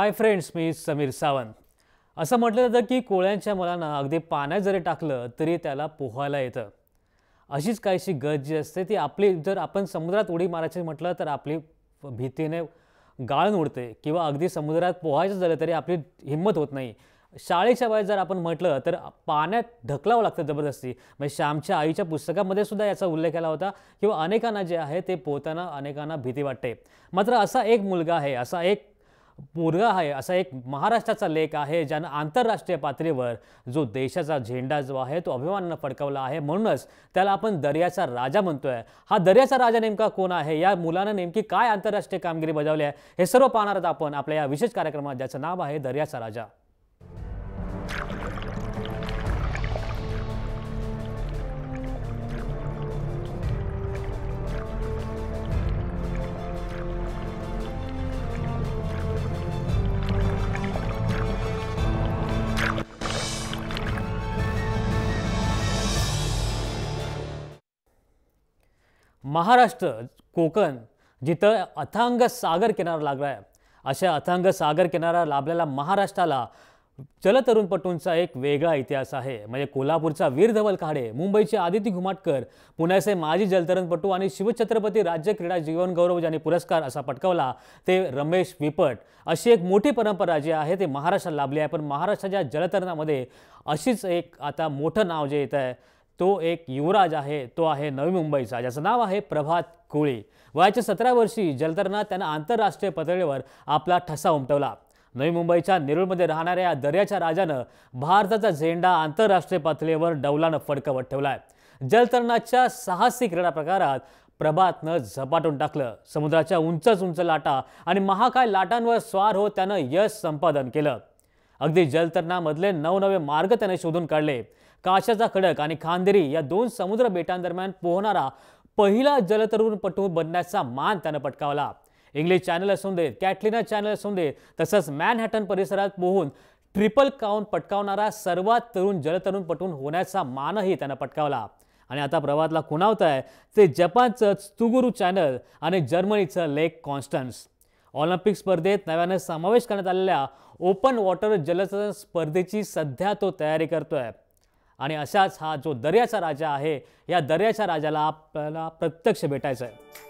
हाय friends मी समीर सावंत असं म्हटलं जातं की कोळ्यांच्या मुलांना अगदी पाण्यात जरी टाकलं तरी त्याला पोहायला येतं अशीच काहीशी गज जी असते ती आपली जर आपण समुद्रात उडी मारायची म्हटलं तर आपली भीतीने गाळण उडते किंवा अगदी समुद्रात पोहायचं झालं तरी आपली हिंमत होत नाही शाळेच्या वयात जर आपण म्हटलं तर पाण्यात ढकलावं लागतं जबरदस्ती म्हणजे श्यामच्या आईच्या पुस्तकामध्ये सुद्धा याचा उल्लेख केला होता किंवा अनेकांना जे आहे ते पोहताना अनेकांना भीती वाटते मात्र असा एक मुलगा आहे असा एक मुरगा आहे असा एक महाराष्ट्राचा लेख आहे ज्यानं आंतरराष्ट्रीय पातळीवर जो देशाचा झेंडा जो आहे तो अभिमानानं फडकवला आहे म्हणूनच त्याला आपण दर्याचा राजा म्हणतोय हा दर्याचा राजा नेमका कोण आहे या मुलानं नेमकी काय आंतरराष्ट्रीय कामगिरी बजावली आहे हे सर्व पाहणार आपण आपल्या या विशेष कार्यक्रमात ज्याचं नाव आहे दर्याचा राजा महाराष्ट्र कोकण जिथं अथांग सागर किनारा लागला आहे अशा अथांग सागर किनारा लाभलेल्या महाराष्ट्राला जलतरुणपटूंचा एक वेगळा इतिहास आहे म्हणजे कोल्हापूरचा वीर धवल काढे मुंबईचे आदिती घुमाटकर पुण्याचे माजी जलतरणपटू आणि शिवछत्रपती राज्य क्रीडा गौरव ज्यांनी पुरस्कार असा पटकवला ते रमेश विपट अशी एक मोठी परंपरा जी आहे ते महाराष्ट्राला लाभली आहे पण महाराष्ट्राच्या जलतरणामध्ये अशीच एक आता मोठं नाव जे येत आहे तो एक युवराज आहे तो आहे नवी मुंबईचा ज्याचं नाव आहे प्रभात कोळी वयाच्या सतरा वर्षी जलतरणात त्यानं आंतरराष्ट्रीय पातळीवर आपला ठसा उमटवला नवी मुंबईच्या नेरूळमध्ये राहणाऱ्या या दर्याच्या राजानं भारताचा झेंडा आंतरराष्ट्रीय पातळीवर डौलानं फडकवत ठेवलाय जलतरणाच्या साहसी क्रीडा प्रकारात प्रभातनं झपाटून टाकलं समुद्राच्या उंचच उंच लाटा आणि महाकाय लाटांवर स्वार होत त्यानं यश संपादन केलं अगदी जलतरणामधले नवनवे मार्ग त्याने शोधून काढले काशाचा खडक आणि खांदेरी या दोन समुद्र बेटांदरम्यान पोहणारा पहिला जलतरुणपटू बनण्याचा मान त्यानं पटकावला इंग्लिश चॅनल असून देत कॅटलिना चॅनल असून देत तसंच मॅनहॅटन परिसरात पोहून ट्रिपल काउन पटकावणारा सर्वात तरुण पटून होण्याचा मानही त्यानं पटकावला आणि आता प्रवादला खुणावत आहे ते जपानचं तुगुरु चॅनल आणि जर्मनीचं लेक कॉन्स्टन्स ऑलिम्पिक स्पर्धेत नव्याने समावेश करण्यात आलेल्या ओपन वॉटर जलतरण स्पर्धेची सध्या तो तयारी करतोय आणि अशाच हा जो दर्याचा राजा आहे या दर्याच्या राजाला आपल्याला प्रत्यक्ष भेटायचं आहे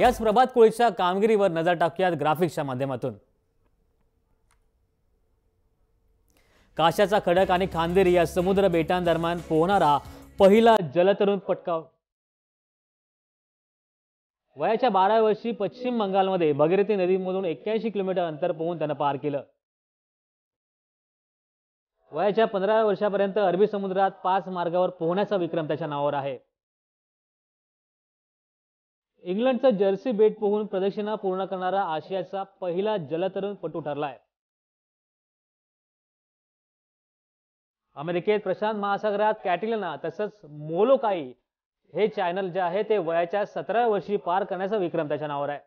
याच प्रभात कोळीच्या कामगिरीवर नजर टाकूयात ग्राफिक्सच्या माध्यमातून काशाचा खडक आणि खांदेरी या समुद्र बेटांदरम्यान पोहणारा पहिला जलतरुण पटकाव वयाच्या बाराव्या वर्षी पश्चिम बंगालमध्ये भगीरथी नदीमधून एक्क्याऐंशी किलोमीटर अंतर पोहून त्यानं पार केलं वयाच्या पंधराव्या वर्षापर्यंत अरबी समुद्रात पाच मार्गावर पोहण्याचा विक्रम त्याच्या नावावर आहे इंग्लंडचा जर्सी बेट पोहून प्रदक्षिणा पूर्ण करणारा आशियाचा पहिला जलतरणपटू ठरला आहे अमेरिकेत प्रशांत महासागरात कॅटिलना तसंच मोलोकाई हे चॅनल जे आहे ते वयाच्या सतरा वर्षी पार करण्याचा विक्रम त्याच्या नावावर आहे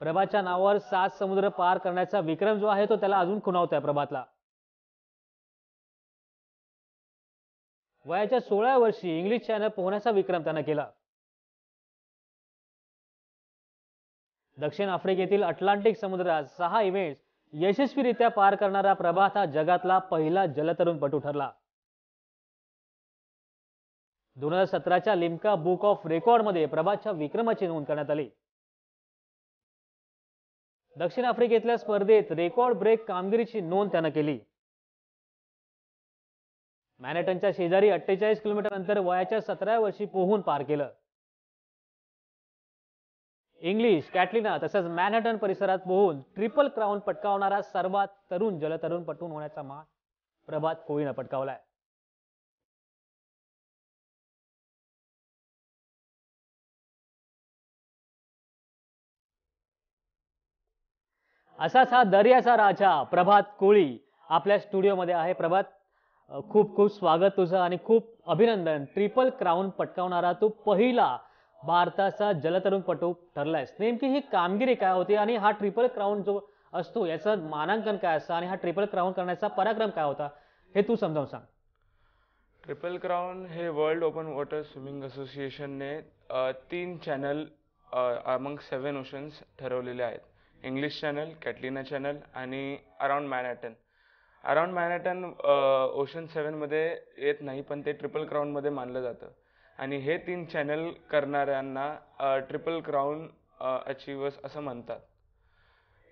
प्रभाच्या नावावर सात समुद्र पार करण्याचा विक्रम जो आहे तो त्याला अजून खुणावत प्रभातला वयाच्या सोळा वर्षी इंग्लिश चॅनल पोहण्याचा विक्रम त्यानं केला दक्षिण आफ्रिकेतील अटलांटिक समुद्रात सहा इव्हेंट्स यशस्वीरित्या पार करणारा प्रभात हा जगातला पहिला जलतरुण पटू ठरला दोन हजार सतराच्या लिम्का बुक ऑफ रेकॉर्ड मध्ये प्रभातच्या विक्रमाची नोंद करण्यात आली दक्षिण आफ्रिकेतल्या स्पर्धेत रेकॉर्ड ब्रेक कामगिरीची नोंद त्यानं केली मॅनेटनच्या शेजारी अठ्ठेचाळीस किलोमीटर अंतर वयाच्या सतरा वर्षी पोहून पार केलं इंग्लिश कॅटलिना तसंच मॅनेटन परिसरात पोहून ट्रिपल क्राऊन पटकावणारा सर्वात तरुण जलतरुण पटून होण्याचा मान प्रभात कोळीनं पटकावलाय असाच हा दर्याचा राजा प्रभात कोळी आपल्या स्टुडिओमध्ये आहे प्रभात खूप खूप स्वागत तुझं आणि खूप अभिनंदन ट्रिपल क्राऊन पटकावणारा तू पहिला भारताचा जलतरुणपटू आहेस नेमकी ही कामगिरी काय होती आणि हा ट्रिपल क्राऊन जो असतो याचं मानांकन काय असतं आणि हा ट्रिपल क्राऊन करण्याचा पराक्रम काय होता हे तू समजावून सांग ट्रिपल क्राऊन हे वर्ल्ड ओपन वॉटर स्विमिंग असोसिएशनने तीन चॅनल अमंग सेवन ओशन्स ठरवलेले आहेत इंग्लिश चॅनल कॅटलिना चॅनल आणि around Manhattan around Manhattan ocean सेवनमध्ये येत नाही पण ते ट्रिपल क्राऊनमध्ये मानलं जातं आणि हे तीन चॅनल करणाऱ्यांना ट्रिपल क्राऊन अचीवर्स असं म्हणतात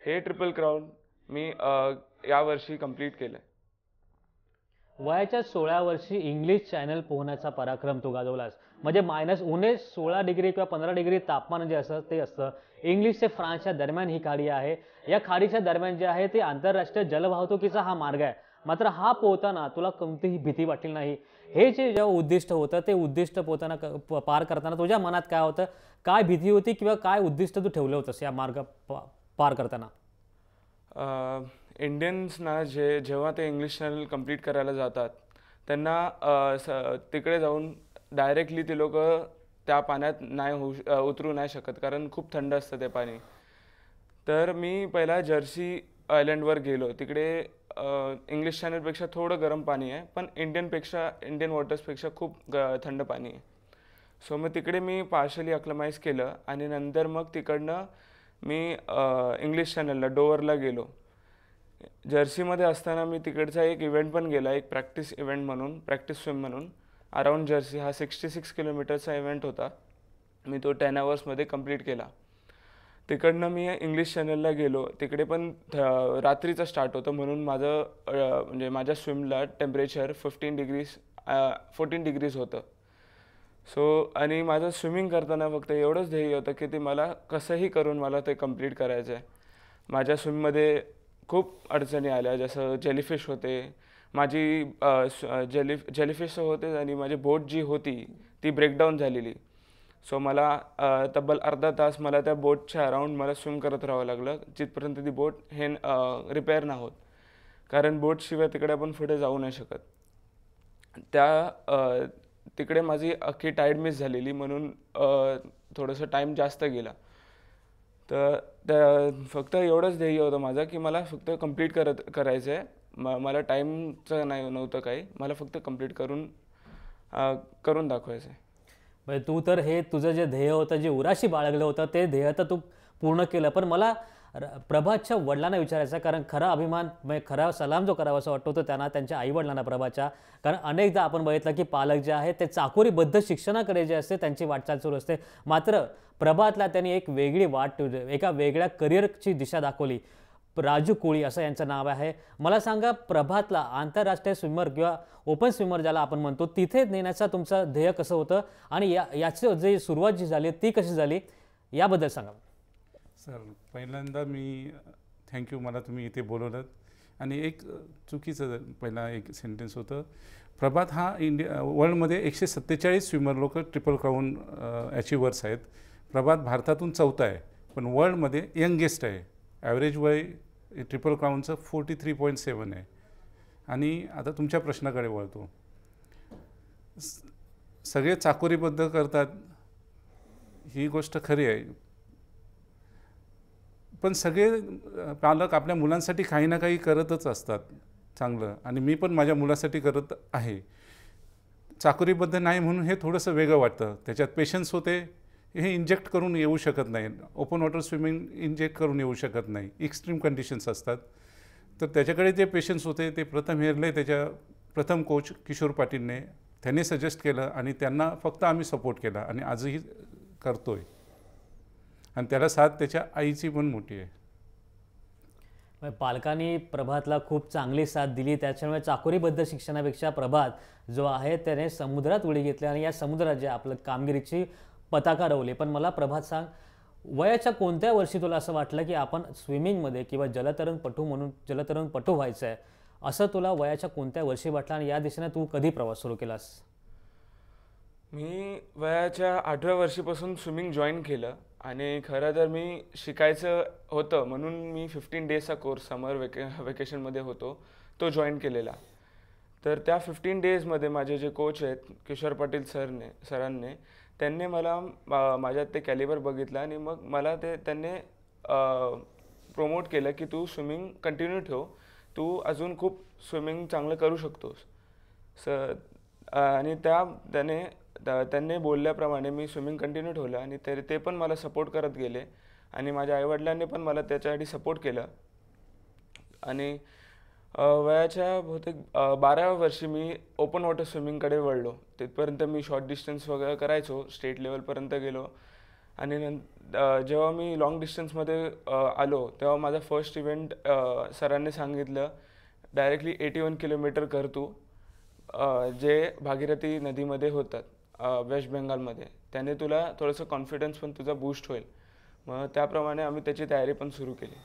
हे ट्रिपल क्राऊन मी uh, यावर्षी कंप्लीट केलं वयाच्या सोळा वर्षी इंग्लिश चॅनल पोहण्याचा पराक्रम तू गाजवलास म्हणजे मायनस उणे सोळा डिग्री किंवा पंधरा डिग्री तापमान जे असतं ते असतं इंग्लिश ते फ्रान्सच्या दरम्यान ही खाडी आहे या खाडीच्या दरम्यान जे आहे ते आंतरराष्ट्रीय जलवाहतुकीचा हा मार्ग आहे मात्र हा पोहताना तुला कोणतीही भीती वाटली नाही हे जे जेव्हा उद्दिष्ट होतं ते उद्दिष्ट पोहताना पार करताना तुझ्या मनात काय होतं काय भीती होती किंवा काय उद्दिष्ट तू ठेवलं होतंस या मार्ग पार करताना इंडियन्सना जे जेव्हा ते इंग्लिश चॅनल कंप्लीट करायला जातात त्यांना स तिकडे जाऊन डायरेक्टली ते लोक त्या पाण्यात नाही होऊ उतरू नाही शकत कारण खूप थंड असतं ते पाणी तर मी पहिला जर्सी आयलंडवर गेलो तिकडे इंग्लिश चॅनलपेक्षा थोडं गरम पाणी आहे पण इंडियनपेक्षा इंडियन वॉटर्सपेक्षा खूप ग थंड पाणी आहे सो मग तिकडे मी पार्शली अक्लमाइज केलं आणि नंतर मग तिकडनं मी इंग्लिश चॅनलला डोवरला गेलो जर्सीमध्ये असताना मी तिकडचा एक इव्हेंट पण गेला एक प्रॅक्टिस इव्हेंट म्हणून प्रॅक्टिस स्विम म्हणून अराउंड जर्सी हा सिक्स्टी सिक्स किलोमीटरचा इव्हेंट होता मी तो टेन आवर्समध्ये कंप्लीट केला तिकडनं मी इंग्लिश चॅनलला गेलो तिकडे पण रात्रीचं स्टार्ट होतं म्हणून माझं म्हणजे माझ्या स्विमला temperature fifteen degrees fourteen degrees होतं सो आणि माझं स्विमिंग करताना फक्त एवढंच ध्येय होतं की ते मला कसंही करून मला ते कम्प्लीट करायचं आहे माझ्या स्विममध्ये खूप अडचणी आल्या जसं जेलीफिश होते माझी जेली जेलीफिश होते आणि माझी बोट जी होती ती ब्रेकडाऊन झालेली सो मला तब्बल अर्धा तास मला त्या बोटच्या अराऊंड मला स्विम करत राहावं लागलं जिथपर्यंत ती बोट हे रिपेअर ना होत कारण बोटशिवाय तिकडे आपण पुढे जाऊ नाही शकत त्या तिकडे माझी अख्खी टाईड मिस झालेली म्हणून थोडंसं टाईम जास्त गेला तर त्या फक्त एवढंच ध्येय होतं माझं की मला फक्त कम्प्लीट करत करायचं आहे म मला टाईमचं नाही नव्हतं काही मला फक्त कम्प्लीट करून करून दाखवायचं आहे म्हणजे तू तर हे तुझं जे ध्येय होतं जे उराशी बाळगलं होतं ते ध्येय तर तू पूर्ण केलं पण मला प्रभातच्या वडिलांना विचारायचा कारण खरा अभिमान म्हणजे खरा सलाम जो करावा असं वाटतो तो त्यांना त्यांच्या आईवडिलांना प्रभाच्या कारण अनेकदा आपण बघितलं की पालक जे आहेत ते चाकोरीबद्ध शिक्षणाकडे जे असते त्यांची वाटचाल सुरू असते मात्र प्रभातला त्यांनी एक वेगळी वाट एका वेगळ्या करिअरची दिशा दाखवली राजू कोळी असं यांचं नाव आहे मला सांगा प्रभातला आंतरराष्ट्रीय स्विमर किंवा ओपन स्विमर ज्याला आपण म्हणतो तिथे नेण्याचा तुमचं ध्येय कसं होतं आणि या याची जी सुरुवात जी झाली ती कशी झाली याबद्दल सांगा सर पहिल्यांदा मी थँक्यू मला तुम्ही इथे बोलवलं आणि एक चुकीचं पहिला एक सेंटेन्स होतं प्रभात हा इंडिया वर्ल्डमध्ये एकशे सत्तेचाळीस स्विमर लोक ट्रिपल क्राऊन अचिव्हर्स आहेत प्रभात भारतातून चौथा आहे पण वर्ल्डमध्ये यंगेस्ट आहे ॲव्हरेज वय ट्रिपल क्राऊनचं फोर्टी थ्री पॉईंट सेवन आहे आणि आता तुमच्या प्रश्नाकडे वळतो सगळे चाकोरीबद्ध करतात ही गोष्ट खरी आहे पण सगळे पालक आपल्या मुलांसाठी काही ना काही करतच असतात चांगलं आणि मी पण माझ्या मुलासाठी करत आहे चाकुरीबद्ध नाही म्हणून हे थोडंसं वेगळं वाटतं त्याच्यात पेशन्स होते हे इंजेक्ट करून येऊ शकत नाही ओपन वॉटर स्विमिंग इंजेक्ट करून येऊ शकत नाही एक्स्ट्रीम कंडिशन्स असतात तर त्याच्याकडे जे पेशन्स होते ते प्रथम हेरले त्याच्या प्रथम कोच किशोर पाटीलने त्याने सजेस्ट केलं आणि त्यांना फक्त आम्ही सपोर्ट केला आणि आजही करतो आहे आणि त्याला साथ त्याच्या आईची पण मोठी आहे म्हणजे पालकांनी प्रभातला खूप चांगली साथ दिली त्याच्यामुळे चाकोरीबद्ध शिक्षणापेक्षा प्रभात जो आहे त्याने समुद्रात उडी घेतली आणि या समुद्रात जे आपलं कामगिरीची पताका रवली पण मला प्रभात सांग वयाच्या कोणत्या वर्षी तुला असं वाटलं की आपण स्विमिंगमध्ये किंवा जलतरणपटू म्हणून जलतरणपटू व्हायचं आहे असं तुला वयाच्या कोणत्या वर्षी वाटलं आणि या दिशेने तू कधी प्रवास सुरू केलास मी वयाच्या आठव्या वर्षीपासून स्विमिंग जॉईन केलं आणि खरं तर मी शिकायचं होतं म्हणून मी फिफ्टीन डेजचा कोर्स समर वेके वेकेशनमध्ये होतो तो जॉईन केलेला तर त्या फिफ्टीन डेजमध्ये माझे जे कोच आहेत किशोर पाटील सरने सरांनी त्यांनी मला माझ्यात ते कॅलिबर बघितलं आणि मग मला ते त्यांनी प्रमोट केलं की तू स्विमिंग कंटिन्यू ठेव तू अजून खूप स्विमिंग चांगलं करू शकतोस स आणि त्या त्याने तर त्यांनी बोलल्याप्रमाणे मी स्विमिंग कंटिन्यू ठेवलं आणि ते ते पण मला सपोर्ट करत गेले आणि माझ्या आईवडिलांनी पण मला त्याच्यासाठी सपोर्ट केलं आणि वयाच्या बहुतेक बाराव्या वर्षी मी ओपन वॉटर स्विमिंगकडे वळलो तिथपर्यंत मी शॉर्ट डिस्टन्स वगैरे करायचो स्टेट लेवलपर्यंत गेलो आणि नं जेव्हा मी लाँग डिस्टन्समध्ये आलो तेव्हा माझा फर्स्ट इव्हेंट सरांनी सांगितलं डायरेक्टली एटी वन किलोमीटर करतो जे भागीरथी नदीमध्ये होतात वेस्ट बेंगालमध्ये त्याने तुला थोडंसं कॉन्फिडन्स पण तुझा बूस्ट होईल मग त्याप्रमाणे आम्ही त्याची तयारी पण सुरू केली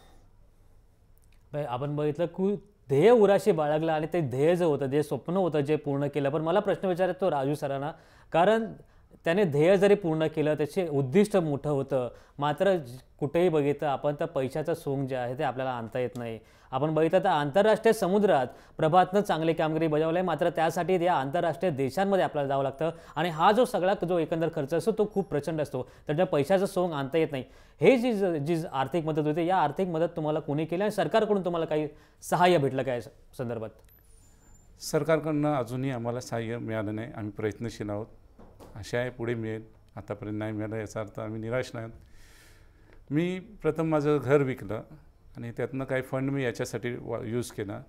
आपण बघितलं की ध्येय उराशी बाळगला आणि ते ध्येय जे होतं जे स्वप्न होतं जे पूर्ण केलं पण मला प्रश्न विचारतो राजू सरांना कारण त्याने ध्येय जरी पूर्ण केलं त्याचे उद्दिष्ट मोठं होतं मात्र कुठेही बघितलं आपण तर पैशाचं सोंग जे आहे ते आपल्याला आणता येत नाही आपण बघितलं तर आंतरराष्ट्रीय समुद्रात प्रभातनं चांगली कामगिरी बजावली आहे मात्र त्यासाठी या आंतरराष्ट्रीय देशांमध्ये आपल्याला जावं लागतं आणि हा जो सगळा जो एकंदर खर्च असतो तो खूप प्रचंड असतो त्याच्या पैशाचं सोंग आणता येत नाही हे जी जी आर्थिक मदत होते या आर्थिक मदत तुम्हाला कोणी केली आणि सरकारकडून तुम्हाला काही सहाय्य भेटलं काय संदर्भात सरकारकडनं अजूनही आम्हाला सहाय्य मिळालं नाही आम्ही प्रयत्नशील आहोत आशा आहे पुढे मिळेल आतापर्यंत नाही मिळालं याचा अर्थ आम्ही निराश नाही मी प्रथम माझं घर विकलं आणि त्यातनं काही फंड मी याच्यासाठी वा यूज केला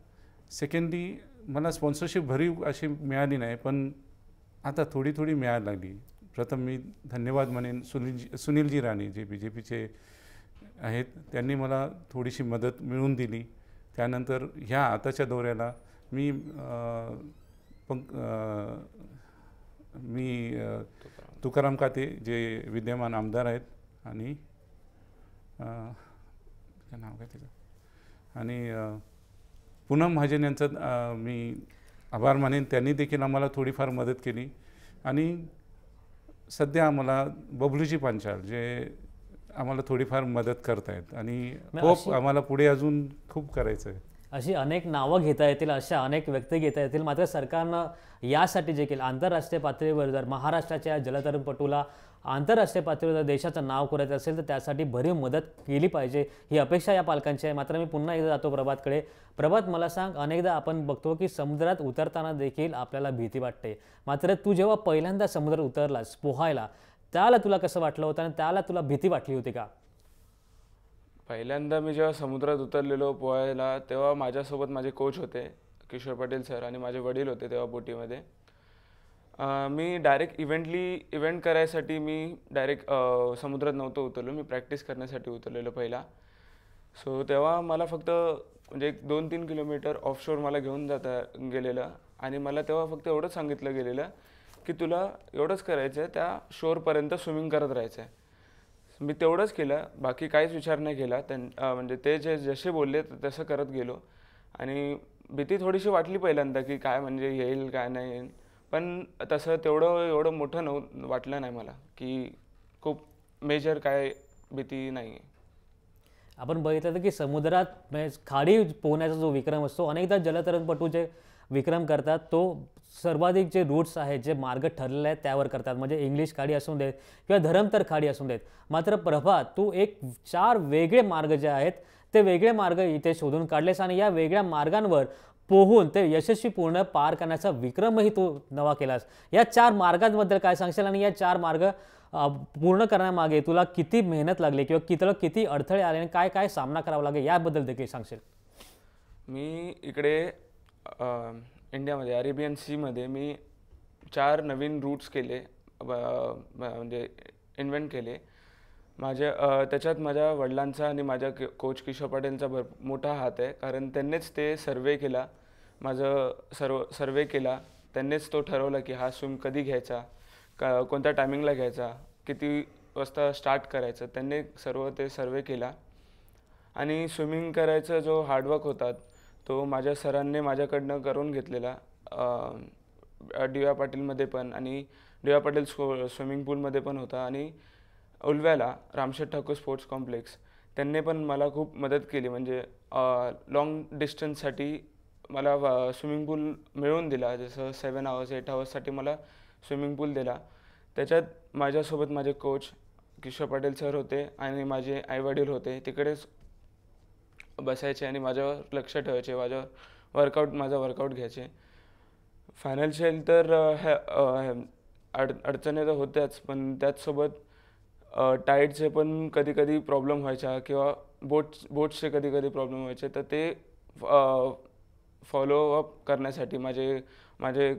सेकंडली मला स्पॉन्सरशिप भरी अशी मिळाली नाही पण आता थोडी थोडी मिळायला लागली प्रथम मी धन्यवाद म्हणेन सुनीलजी सुनीलजी राणे जे बी जे पीचे आहेत त्यांनी मला थोडीशी मदत मिळवून दिली त्यानंतर ह्या आताच्या दौऱ्याला मी पंक मी तुकाराम काते जे विद्यमान आमदार आहेत आणि नाव काय त्याचं आणि पूनम महाजन यांचं मी आभार मानेन त्यांनी देखील आम्हाला थोडीफार मदत केली आणि सध्या आम्हाला बबलूजी पांचाल जे आम्हाला थोडीफार मदत करत आहेत आणि होप आम्हाला पुढे अजून खूप करायचं आहे अशी अनेक नावं घेता येतील अशा अनेक व्यक्ती घेता येतील मात्र सरकारनं यासाठी जे केलं आंतरराष्ट्रीय पातळीवर जर महाराष्ट्राच्या जलतरणपटूला आंतरराष्ट्रीय पातळीवर जर देशाचं नाव करायचं असेल तर त्यासाठी भरीव मदत केली पाहिजे ही अपेक्षा या पालकांची आहे मात्र मी पुन्हा एकदा जातो प्रभातकडे प्रभात मला सांग अनेकदा आपण बघतो की समुद्रात उतरताना देखील आपल्याला भीती वाटते मात्र तू जेव्हा पहिल्यांदा समुद्रात उतरलास पोहायला त्याला तुला कसं वाटलं होतं आणि त्याला तुला भीती वाटली होती का पहिल्यांदा मी जेव्हा समुद्रात उतरलेलो पोहायला तेव्हा माझ्यासोबत माझे कोच होते किशोर पाटील सर आणि माझे वडील होते तेव्हा बोटीमध्ये मी डायरेक्ट इव्हेंटली इव्हेंट करायसाठी मी डायरेक्ट समुद्रात नव्हतो उतरलो मी प्रॅक्टिस करण्यासाठी उतरलेलो पहिला सो तेव्हा मला फक्त म्हणजे एक दोन तीन किलोमीटर ऑफशोर मला घेऊन जाता गेलेलं आणि मला तेव्हा फक्त एवढंच सांगितलं गेलेलं की तुला एवढंच करायचं आहे त्या शोरपर्यंत स्विमिंग करत राहायचं आहे मी तेवढंच केलं बाकी काहीच विचार नाही केला त्यां म्हणजे ते जे जसे बोलले तसं करत गेलो आणि भीती थोडीशी वाटली पहिल्यांदा की काय म्हणजे येईल काय नाही येईल पण तसं तेवढं एवढं मोठं नव वाटलं नाही मला की खूप मेजर काय भीती नाही आहे आपण बघितलं तर की समुद्रात म्हणजे खाडी पोहण्याचा जो विक्रम असतो अनेकदा जलतरणपटू जे विक्रम करतात तो सर्वाधिक जे रूट्स आहेत जे मार्ग ठरलेले आहेत त्यावर करतात म्हणजे इंग्लिश खाडी असू देत किंवा धरमतर खाडी असू देत मात्र प्रभा तू एक चार वेगळे मार्ग जे आहेत ते वेगळे मार्ग इथे शोधून काढलेस आणि या वेगळ्या मार्गांवर पोहून ते यशस्वीपूर्ण पार करण्याचा विक्रमही तू नवा केलास या चार मार्गांबद्दल काय सांगशील आणि या चार मार्ग पूर्ण करण्यामागे तुला किती मेहनत लागली किंवा कितीला किती अडथळे आले आणि काय काय सामना करावा लागेल याबद्दल देखील सांगशील मी इकडे इंडियामध्ये अरेबियन सीमध्ये मी चार नवीन रूट्स केले म्हणजे इन्व्हेंट केले माझ्या त्याच्यात माझ्या वडिलांचा आणि माझ्या कोच किशोर पाटीलचा भर मोठा हात आहे कारण त्यांनीच ते सर्वे केला माझं सर्व सर्वे केला त्यांनीच तो ठरवला की हा स्विम कधी घ्यायचा का कोणत्या टायमिंगला घ्यायचा किती वाजता स्टार्ट करायचं त्यांनी सर्व ते सर्वे केला आणि स्विमिंग करायचं जो हार्डवर्क होतात तो माझ्या सरांनी माझ्याकडनं करून घेतलेला डी वाय पाटीलमध्ये पण आणि डी पाटील स्को स्विमिंग पूलमध्ये पण होता आणि उलव्याला रामशेठ ठाकूर स्पोर्ट्स कॉम्प्लेक्स त्यांनी पण मला खूप मदत केली म्हणजे लाँग डिस्टन्ससाठी मला स्विमिंग पूल मिळवून दिला जसं सेवन आवर्स एट आवर्ससाठी मला स्विमिंग पूल दिला त्याच्यात माझ्यासोबत माझे कोच किशोर पाटील सर होते आणि माझे आईवडील होते तिकडेच बसायचे आणि माझ्यावर लक्ष ठेवायचे माझ्यावर वर्कआउट माझा वर्कआउट घ्यायचे फायनान्शियल तर ह्या अड अडचणी तर होत्याच पण त्याचसोबत टाईटचे पण कधी कधी प्रॉब्लेम व्हायच्या किंवा बोट्स बोट्सचे कधी कधी प्रॉब्लेम व्हायचे तर ते फॉलोअप करण्यासाठी माझे माझे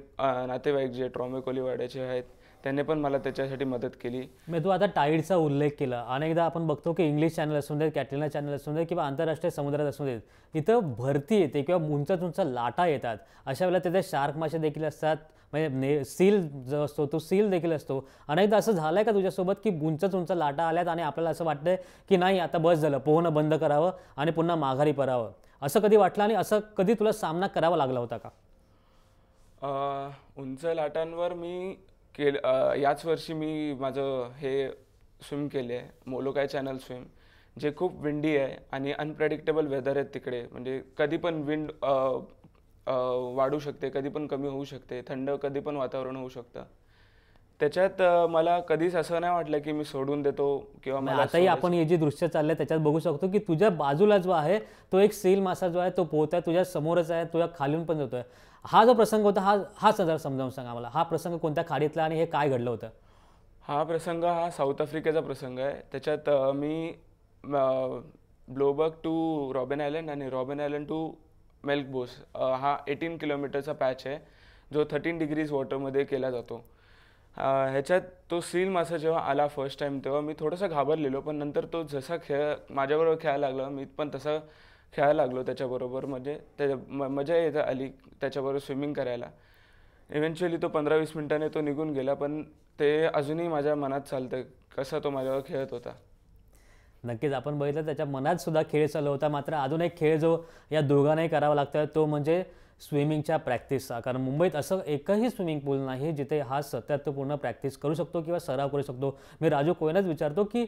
नातेवाईक जे ट्रॉमेकोली वाड्याचे आहेत त्याने पण मला त्याच्यासाठी मदत केली मी तू आता टाईडचा उल्लेख केला अनेकदा आपण बघतो की इंग्लिश चॅनल असून देत कॅटलिना चॅनल असू देत किंवा आंतरराष्ट्रीय समुद्रात असू देत तिथं भरती येते किंवा उंच उंच लाटा येतात अशा वेळेला तिथे शार्क मासे देखील असतात म्हणजे ने सील जो असतो तो सील देखील असतो अनेकदा असं झालं आहे का तुझ्यासोबत की उंचच उंच लाटा आल्यात आणि आपल्याला असं वाटतंय की नाही आता बस झालं पोहणं बंद करावं आणि पुन्हा माघारी परावं असं कधी वाटलं आणि असं कधी तुला सामना करावा लागला होता का उंच लाटांवर मी केल याच वर्षी मी माझं हे स्विम केले आहे मोलोकाय चॅनल स्विम जे खूप विंडी आहे आणि अनप्रेडिक्टेबल वेदर आहेत तिकडे म्हणजे कधी पण विंड वाढू शकते कधी पण कमी होऊ शकते थंड कधी पण वातावरण होऊ शकतं त्याच्यात मला कधीच असं नाही वाटलं की मी सोडून देतो किंवा मला आताही आपण हे जे दृश्य चाललंय त्याच्यात बघू शकतो की तुझ्या बाजूला जो आहे तो एक सेल मासा जो आहे तो पोहत आहे तुझ्या समोरच आहे तुझ्या खालून पण जातोय हा जो प्रसंग होता हा हा हजार समजावून सांगा मला हा प्रसंग कोणत्या खाडीतला आणि हे काय घडलं होतं हा प्रसंग हा साऊथ आफ्रिकेचा प्रसंग आहे त्याच्यात मी ब्लोबक टू रॉबिन आयलंड आणि रॉबिन आयलंड टू मेल्क बोस हा एटीन किलोमीटरचा पॅच आहे जो थर्टीन डिग्रीज वॉटरमध्ये केला जातो ह्याच्यात तो सील मासा जेव्हा आला फर्स्ट टाईम तेव्हा मी थोडंसं घाबरलेलो पण नंतर तो जसा खेळ माझ्याबरोबर खेळायला लागला मी पण तसं खेळायला लागलो त्याच्याबरोबर म्हणजे त्याच्या म मजा येत आली त्याच्याबरोबर स्विमिंग करायला इव्हेंच्युअली तो पंधरा वीस मिनटाने तो निघून गेला पण ते अजूनही माझ्या मनात चालतं कसा तो माझ्यावर खेळत होता नक्कीच आपण बघितलं त्याच्या मनात सुद्धा खेळ चालू होता मात्र अजून एक खेळ जो या दोघांनाही करावा लागतो तो म्हणजे स्विमिंगच्या प्रॅक्टिसचा कारण मुंबईत असं एकही स्विमिंग पूल नाही जिथे हा सातत्यपूर्ण प्रॅक्टिस करू शकतो किंवा सराव करू शकतो मी राजू कोयनाच विचारतो की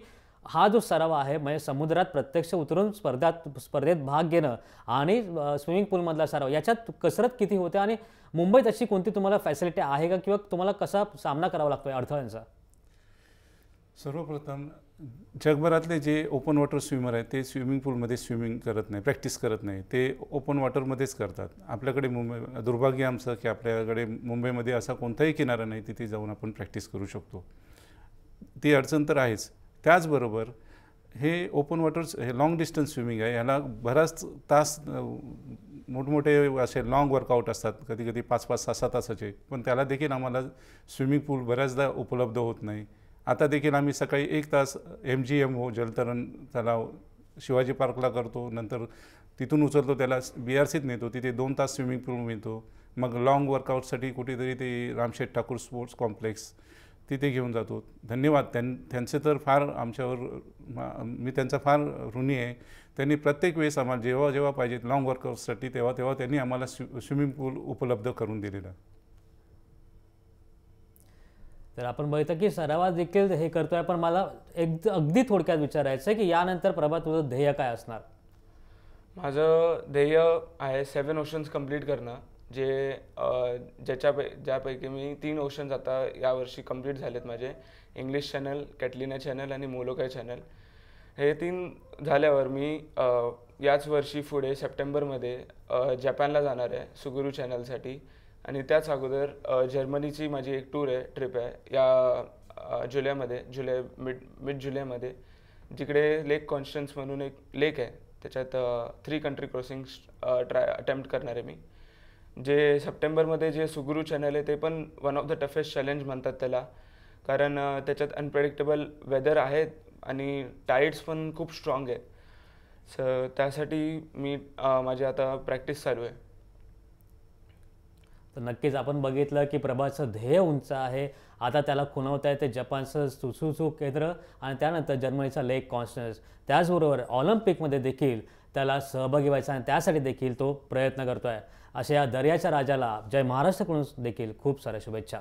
हा जो सराव आहे म्हणजे समुद्रात प्रत्यक्ष उतरून स्पर्धात स्पर्धेत भाग घेणं आणि स्विमिंग पूलमधला सराव याच्यात कसरत किती होते आणि मुंबईत अशी कोणती तुम्हाला फॅसिलिटी आहे का किंवा तुम्हाला कसा सामना करावा लागतो अडथळ्यांचा सर्वप्रथम जगभरातले जे ओपन वॉटर स्विमर आहेत ते स्विमिंग पूलमध्ये स्विमिंग करत नाही प्रॅक्टिस करत नाही ते ओपन वॉटरमध्येच करतात आपल्याकडे मुंबई दुर्भाग्य आमचं की आपल्याकडे मुंबईमध्ये असा कोणताही किनारा नाही तिथे जाऊन आपण प्रॅक्टिस करू शकतो ती अडचण तर आहेच त्याचबरोबर हे ओपन वॉटर्स हे लाँग डिस्टन्स स्विमिंग आहे ह्याला बराच तास मोठमोठे असे लाँग वर्कआउट असतात कधी कधी पाच पाच सहा सहा तासाचे पण त्याला देखील आम्हाला स्विमिंग पूल बऱ्याचदा उपलब्ध होत नाही आता देखील आम्ही सकाळी एक तास एम जी एम ओ जलतरण तलाव शिवाजी पार्कला करतो नंतर तिथून उचलतो त्याला बी आर सीत नेतो तिथे दोन तास स्विमिंग पूल मिळतो मग लाँग वर्कआउटसाठी कुठेतरी ते रामशेठ ठाकूर स्पोर्ट्स कॉम्प्लेक्स तिथे घेऊन जातो धन्यवाद त्यां त्यांचे तर फार आमच्यावर मी त्यांचा फार ऋणी आहे त्यांनी प्रत्येक वेळेस आम्हाला जेव्हा जेव्हा पाहिजेत लॉंग वर्कर्ससाठी तेव्हा तेव्हा त्यांनी आम्हाला स्विमिंग पूल उपलब्ध करून दिलेला तर आपण बघितलं की सरावा देखील हे करतोय पण मला एक अगदी थोडक्यात विचारायचं आहे की यानंतर प्रभात तुझं ध्येय काय असणार माझं ध्येय आहे सेवन ओशन्स कम्प्लीट करणं जे ज्याच्या पै ज्यापैकी मी तीन ओशन्स आता यावर्षी कंप्लीट झालेत माझे इंग्लिश चॅनल कॅटलिना चॅनल आणि मोलोकाय चॅनल हे तीन झाल्यावर मी याच वर्षी पुढे सप्टेंबरमध्ये जपानला जाणार आहे सुगुरू चॅनलसाठी आणि त्याच अगोदर जर्मनीची माझी एक टूर आहे ट्रिप आहे या जुलैमध्ये जुलै मिड मिड जुलैमध्ये जिकडे लेक कॉन्स्टन्स म्हणून एक लेक आहे त्याच्यात three country crossing try attempt करणार आहे मी जे सप्टेंबरमध्ये जे सुगुरू चॅनल आहे ते पण one of the toughest challenge म्हणतात त्याला कारण त्याच्यात अनप्रेडिक्टेबल वेदर आहे आणि टाईड्स पण खूप स्ट्रॉंग आहे स त्यासाठी मी माझी आता प्रॅक्टिस चालू आहे तर नक्कीच आपण बघितलं की प्रभाचं ध्येय उंच आहे आता त्याला आहे ते जपानचं सुसुसु केंद्र आणि त्यानंतर जर्मनीचा लेक कॉन्स्टन्स त्याचबरोबर ऑलिम्पिकमध्ये देखील त्याला सहभागी व्हायचा आणि त्यासाठी देखील तो प्रयत्न करतो आहे अशा या दर्याच्या राजाला जय महाराष्ट्रकडून देखील खूप साऱ्या शुभेच्छा